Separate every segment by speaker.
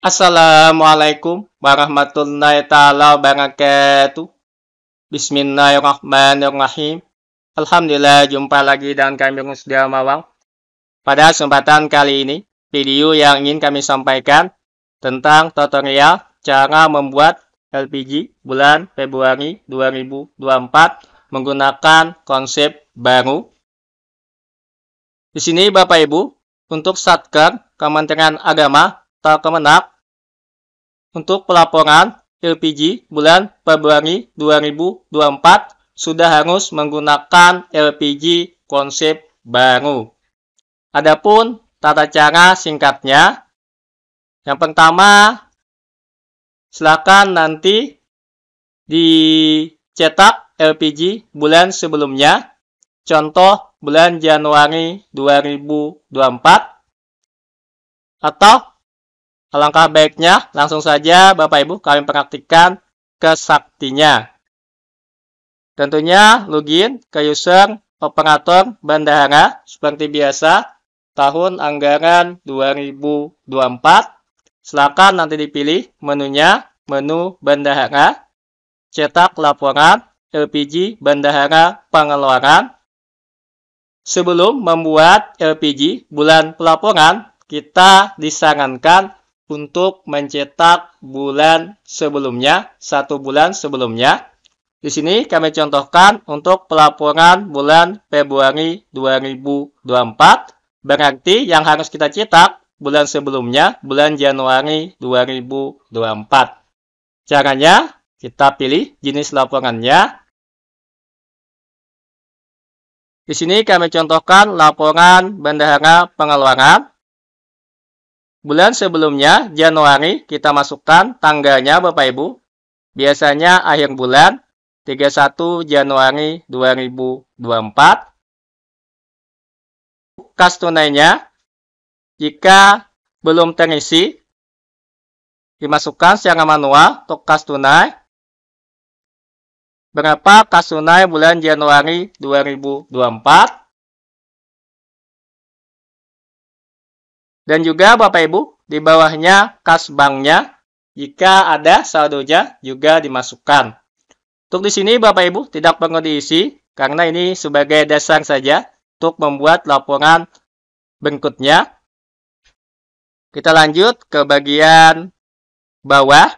Speaker 1: Assalamualaikum warahmatullahi taala wabarakatuh. Bismillahirrahmanirrahim. Alhamdulillah jumpa lagi dengan kami Rusdia Mawang. Pada kesempatan kali ini, video yang ingin kami sampaikan tentang tutorial cara membuat LPG bulan Februari 2024 menggunakan konsep baru. Di sini Bapak Ibu, untuk Satker Kementerian Agama Kemenak untuk pelaporan LPG bulan Februari 2024 sudah harus menggunakan LPG konsep baru. Adapun tata cara singkatnya, yang pertama silakan nanti dicetak LPG bulan sebelumnya, contoh bulan Januari 2024 atau Alangkah baiknya, langsung saja Bapak Ibu kalian praktikkan kesaktinya. Tentunya login ke user operator bandara seperti biasa tahun anggaran 2024. Silakan nanti dipilih menunya, menu bandara cetak laporan, LPG bandara pengeluaran. Sebelum membuat LPG bulan pelaporan, kita disarankan untuk mencetak bulan sebelumnya, satu bulan sebelumnya. Di sini kami contohkan untuk pelaporan bulan Februari 2024. Berarti yang harus kita cetak bulan sebelumnya, bulan Januari 2024. Caranya, kita
Speaker 2: pilih jenis laporannya. Di sini
Speaker 1: kami contohkan laporan bendahara pengeluaran. Bulan sebelumnya, Januari, kita masukkan tanggalnya Bapak Ibu. Biasanya akhir bulan, 31 Januari 2024. Kas tunainya, jika belum terisi, dimasukkan secara manual untuk kas tunai. Berapa kas tunai bulan Januari 2024?
Speaker 2: Dan juga Bapak Ibu,
Speaker 1: di bawahnya kas banknya, jika ada saldonya juga dimasukkan. Untuk di sini Bapak Ibu tidak perlu diisi karena ini sebagai dasar saja untuk membuat laporan berikutnya. Kita lanjut ke bagian bawah.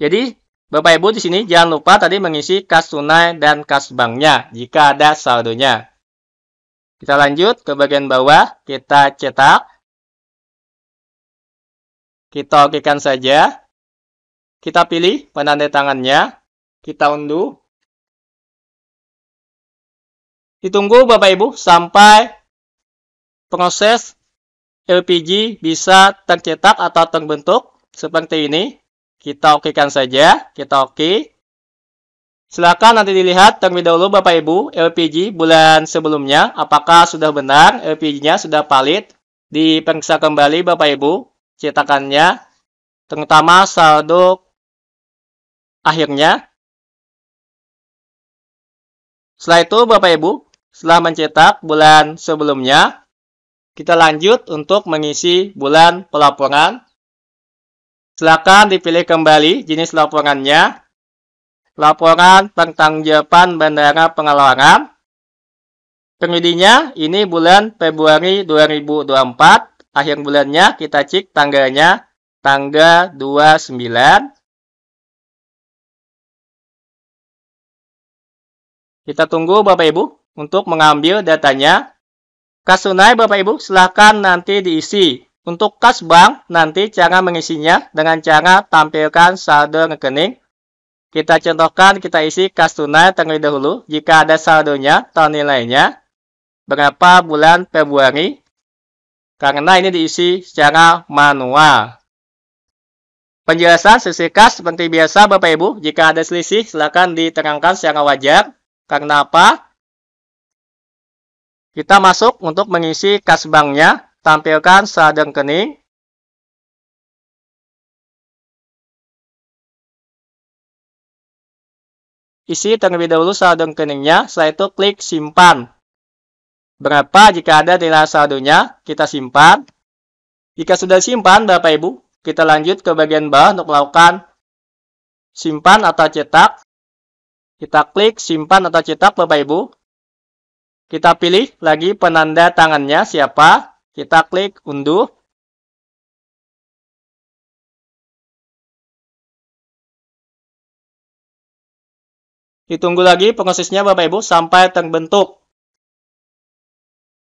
Speaker 1: Jadi Bapak Ibu di sini jangan lupa tadi mengisi kas tunai dan kas banknya jika ada saldonya. Kita lanjut ke bagian bawah, kita cetak.
Speaker 2: Kita okekan saja. Kita pilih penanda tangannya. Kita unduh. Ditunggu Bapak
Speaker 1: Ibu sampai proses LPG bisa tercetak atau terbentuk seperti ini. Kita okekan saja. Kita oke. Silakan nanti dilihat terlebih dahulu Bapak Ibu LPG bulan sebelumnya apakah sudah benar LPG-nya sudah valid. Diperiksa kembali Bapak Ibu cetakannya, terutama saldo akhirnya.
Speaker 2: Setelah itu Bapak Ibu, setelah
Speaker 1: mencetak bulan sebelumnya, kita lanjut untuk mengisi bulan pelaporan. Silakan dipilih kembali jenis laporannya. Laporan pertanggungjawaban Bandara Pengelolaan. Pengidinya ini bulan Februari 2024 akhir bulannya kita cek tangganya tangga 29
Speaker 2: Kita tunggu Bapak Ibu untuk mengambil
Speaker 1: datanya. Kas tunai Bapak Ibu silahkan nanti diisi. Untuk kas bank nanti cara mengisinya dengan cara tampilkan saldo rekening. Kita contohkan kita isi kas tunai terlebih dahulu jika ada saldonya atau nilainya. Berapa bulan Februari karena ini diisi secara manual. Penjelasan kas seperti biasa Bapak Ibu, jika ada selisih silakan diterangkan secara wajar. Karena apa? Kita masuk untuk mengisi kas banknya, tampilkan saldo rekening. Isi terlebih dahulu saldo rekeningnya, setelah itu klik simpan. Berapa jika ada nilai saldonya, kita simpan. Jika sudah simpan, Bapak Ibu, kita lanjut ke bagian bawah untuk melakukan simpan atau cetak. Kita klik simpan atau cetak, Bapak Ibu. Kita pilih lagi penanda tangannya siapa. Kita klik unduh.
Speaker 2: Ditunggu lagi prosesnya Bapak Ibu sampai terbentuk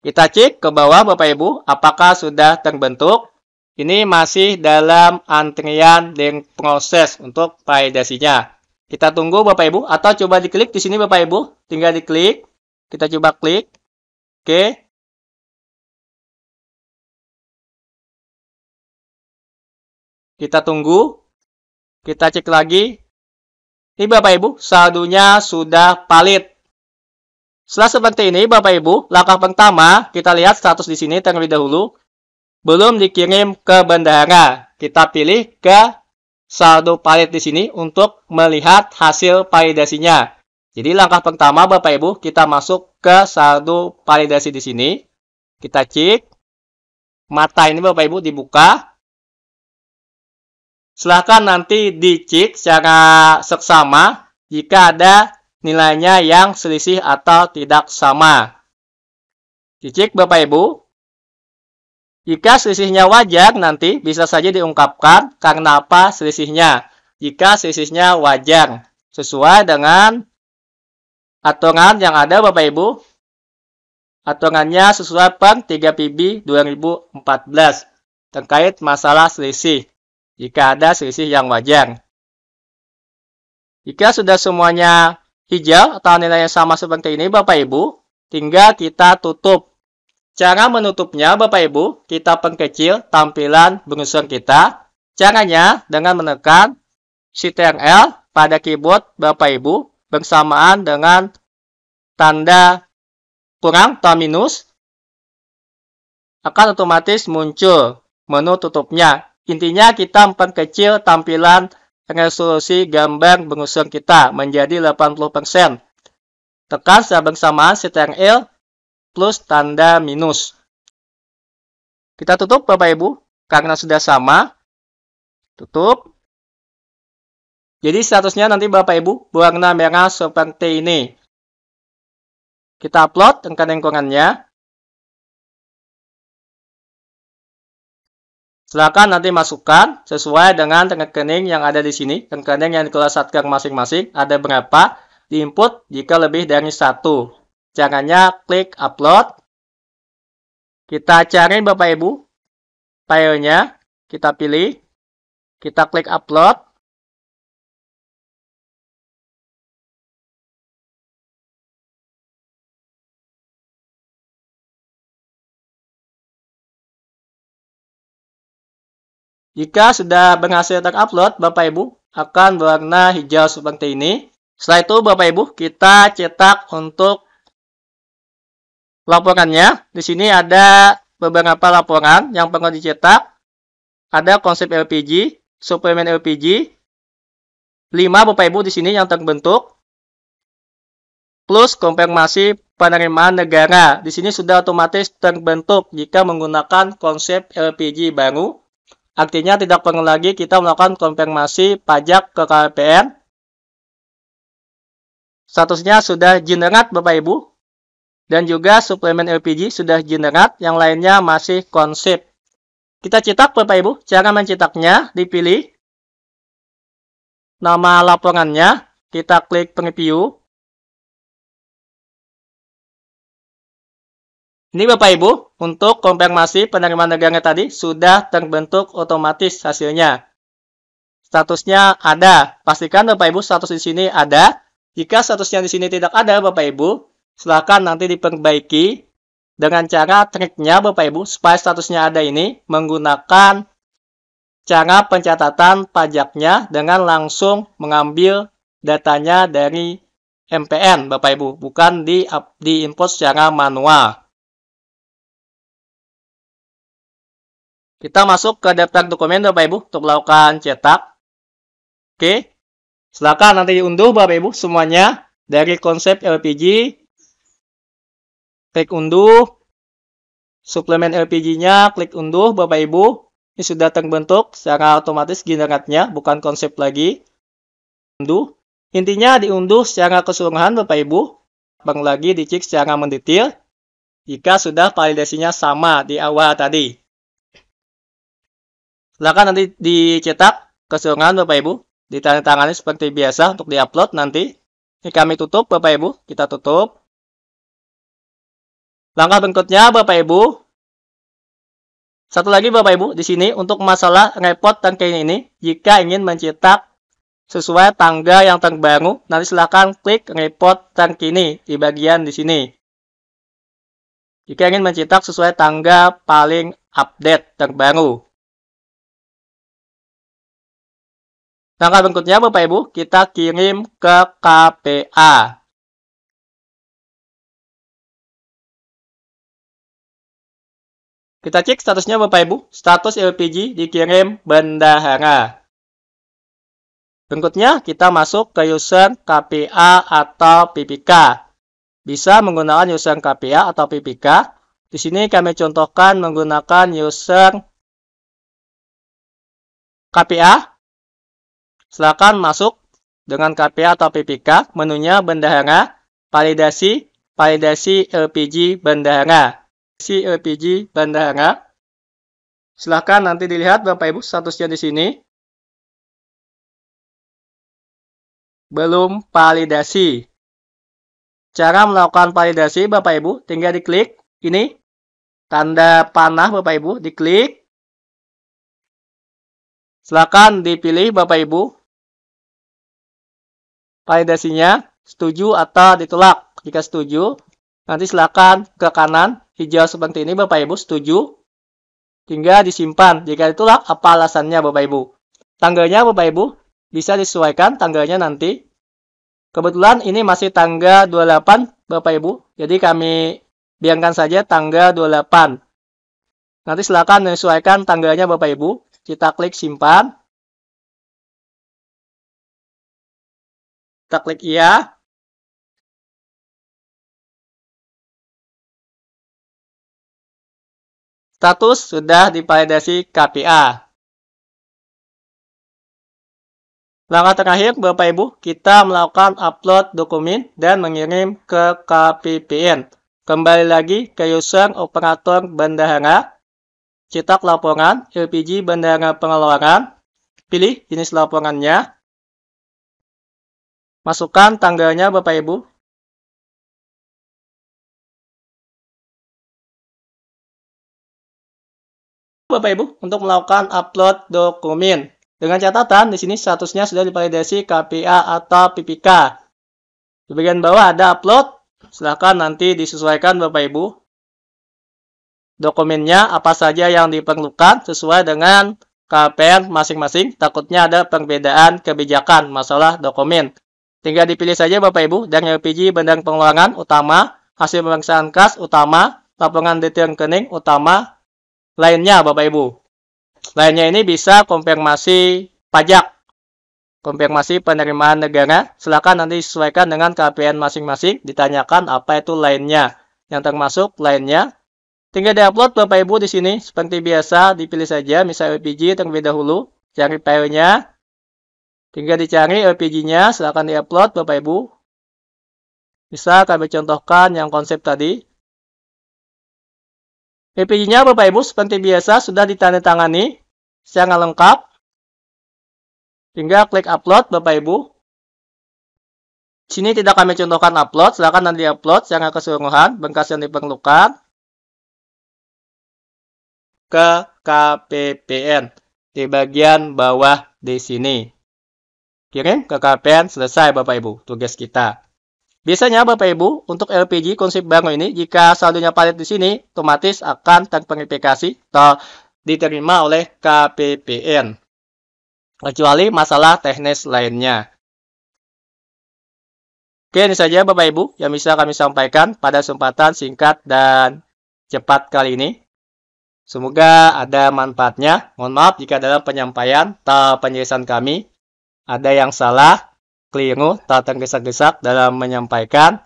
Speaker 1: kita cek ke bawah Bapak Ibu, apakah sudah terbentuk? Ini masih dalam antrian dan proses untuk validasinya. Kita tunggu Bapak Ibu atau coba diklik di sini Bapak Ibu, tinggal diklik. Kita coba klik.
Speaker 2: Oke. Kita tunggu. Kita cek lagi.
Speaker 1: Ini Bapak Ibu, saldonya sudah valid. Setelah seperti ini, Bapak Ibu, langkah pertama, kita lihat status di sini terlebih dahulu. Belum dikirim ke bandara. Kita pilih ke saldo valid di sini untuk melihat hasil validasinya. Jadi langkah pertama Bapak Ibu, kita masuk ke saldo validasi di sini. Kita cek. Mata ini Bapak Ibu dibuka. Silahkan nanti dicek secara seksama jika ada nilainya yang selisih atau tidak sama. Cicik Bapak Ibu, jika selisihnya wajar nanti bisa saja diungkapkan karena apa selisihnya. Jika selisihnya wajar sesuai dengan aturan yang ada Bapak Ibu. Aturannya sesuai per 3 PB 2014 terkait masalah selisih jika ada selisih yang wajar. Jika sudah semuanya hijau atau nilai yang sama seperti ini Bapak Ibu, tinggal kita tutup. Cara menutupnya Bapak Ibu, kita pengkecil tampilan browser kita. Caranya dengan menekan Ctrl pada keyboard Bapak Ibu bersamaan dengan tanda kurang atau minus akan otomatis muncul menu tutupnya. Intinya kita memperkecil tampilan resolusi gambar pengusung kita menjadi 80%. Tekan secara bersamaan CTRL L plus tanda minus. Kita tutup Bapak Ibu karena sudah
Speaker 2: sama. Tutup. Jadi statusnya nanti Bapak Ibu warna merah seperti ini. Kita upload dengan lingkungannya. Silakan
Speaker 1: nanti masukkan sesuai dengan rekening yang ada di sini. Rekening yang dikelola Satker masing masing ada berapa? di input jika lebih dari satu. Caranya klik upload. Kita cari Bapak Ibu filenya,
Speaker 2: kita pilih, kita klik upload.
Speaker 1: Jika sudah berhasil terupload, Bapak Ibu akan berwarna hijau seperti ini. Setelah itu Bapak Ibu kita cetak untuk laporannya. Di sini ada beberapa laporan yang perlu dicetak. Ada konsep LPG, suplemen LPG, 5 Bapak Ibu di sini yang terbentuk plus konfirmasi penerimaan negara. Di sini sudah otomatis terbentuk jika menggunakan konsep LPG baru. Artinya tidak perlu lagi kita melakukan konfirmasi pajak ke KPR. Statusnya sudah generat Bapak Ibu. Dan juga suplemen LPG sudah generat, yang lainnya masih konsep. Kita cetak Bapak Ibu, cara mencetaknya dipilih nama laporannya,
Speaker 2: kita klik preview,
Speaker 1: Ini Bapak Ibu, untuk konfirmasi penerimaan negaranya tadi sudah terbentuk otomatis hasilnya. Statusnya ada. Pastikan Bapak Ibu status di sini ada. Jika statusnya di sini tidak ada Bapak Ibu, silakan nanti diperbaiki dengan cara triknya Bapak Ibu supaya statusnya ada ini menggunakan cara pencatatan pajaknya dengan langsung mengambil datanya dari MPN Bapak Ibu, bukan di, di input secara manual.
Speaker 2: Kita masuk ke daftar
Speaker 1: dokumen Bapak Ibu untuk melakukan cetak. Oke. Silakan nanti diunduh Bapak Ibu semuanya dari konsep LPG. Klik unduh. Suplemen LPG-nya klik unduh Bapak Ibu. Ini sudah terbentuk secara otomatis generatnya, bukan konsep lagi. Unduh. Intinya diunduh secara keseluruhan Bapak Ibu. Bang lagi dicek secara mendetail jika sudah validasinya sama di awal tadi. Silahkan nanti dicetak keseluruhan Bapak Ibu. Ditandatangani seperti biasa untuk diupload nanti. Ini kami tutup Bapak Ibu. Kita tutup. Langkah berikutnya Bapak Ibu. Satu lagi Bapak Ibu di sini untuk masalah repot dan kain ini. Jika ingin mencetak sesuai tangga yang terbaru, nanti silahkan klik report terkini di bagian di sini. Jika ingin mencetak sesuai tangga paling update terbaru.
Speaker 2: Langkah berikutnya Bapak Ibu, kita kirim ke KPA. Kita cek statusnya Bapak Ibu, status LPG
Speaker 1: dikirim bendahara. Berikutnya kita masuk ke user KPA atau PPK. Bisa menggunakan user KPA atau PPK. Di sini kami contohkan menggunakan user KPA Silakan masuk dengan KPA atau PPK, menunya bendahara, validasi, validasi LPG bendahara. Si LPG bendahara. Silahkan nanti dilihat
Speaker 2: Bapak Ibu statusnya di sini.
Speaker 1: Belum validasi. Cara melakukan validasi Bapak Ibu tinggal diklik ini tanda panah Bapak Ibu diklik.
Speaker 2: Silakan dipilih Bapak Ibu
Speaker 1: validasinya setuju atau ditolak. Jika setuju, nanti silakan ke kanan hijau seperti ini Bapak Ibu setuju hingga disimpan. Jika ditolak, apa alasannya Bapak Ibu? Tanggalnya Bapak Ibu bisa disesuaikan tanggalnya nanti. Kebetulan ini masih tanggal 28 Bapak Ibu, jadi kami biarkan saja tanggal 28. Nanti silakan menyesuaikan tanggalnya Bapak Ibu.
Speaker 2: Kita klik simpan. Kita klik iya. Status sudah divalidasi KPA.
Speaker 1: Langkah terakhir, Bapak Ibu, kita melakukan upload dokumen dan mengirim ke KPPN. Kembali lagi ke user operator bendahara, cetak laporan LPG bendahara pengeluaran, pilih jenis laporannya,
Speaker 2: Masukkan tanggalnya Bapak Ibu. Bapak Ibu untuk melakukan
Speaker 1: upload dokumen. Dengan catatan di sini statusnya sudah divalidasi KPA atau PPK. Di bagian bawah ada upload. Silahkan nanti disesuaikan Bapak Ibu. Dokumennya apa saja yang diperlukan sesuai dengan KPN masing-masing. Takutnya ada perbedaan kebijakan masalah dokumen. Tinggal dipilih saja Bapak Ibu Dan LPG bendang pengeluaran utama, hasil pemeriksaan kas utama, laporan detail rekening utama, lainnya Bapak Ibu. Lainnya ini bisa konfirmasi pajak, konfirmasi penerimaan negara. Silakan nanti sesuaikan dengan KPN masing-masing, ditanyakan apa itu lainnya, yang termasuk lainnya. Tinggal diupload Bapak Ibu di sini, seperti biasa dipilih saja, misal LPG terlebih dahulu, cari file-nya, Tinggal dicari LPG-nya, silahkan diupload Bapak Ibu. Bisa kami contohkan yang konsep tadi.
Speaker 2: LPG-nya Bapak Ibu seperti biasa sudah ditandatangani
Speaker 1: secara lengkap. Tinggal klik upload Bapak Ibu. Sini tidak kami contohkan upload, silakan nanti upload secara keseluruhan bengkas yang diperlukan ke KPPN di bagian bawah di sini. Ya Kirim kan? ke KPN selesai Bapak Ibu, tugas kita. Biasanya Bapak Ibu, untuk LPG konsep baru ini, jika saldonya padat di sini, otomatis akan terverifikasi atau diterima oleh KPPN. Kecuali masalah teknis lainnya. Oke, ini saja Bapak Ibu yang bisa kami sampaikan pada kesempatan singkat dan cepat kali ini. Semoga ada manfaatnya. Mohon maaf jika dalam penyampaian atau penjelasan kami ada yang salah, keliru, tak tergesak-gesak dalam menyampaikan.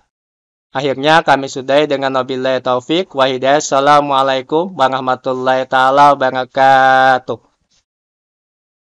Speaker 1: Akhirnya kami sudahi dengan Nabilai taufik wa Assalamualaikum warahmatullahi taala wabarakatuh.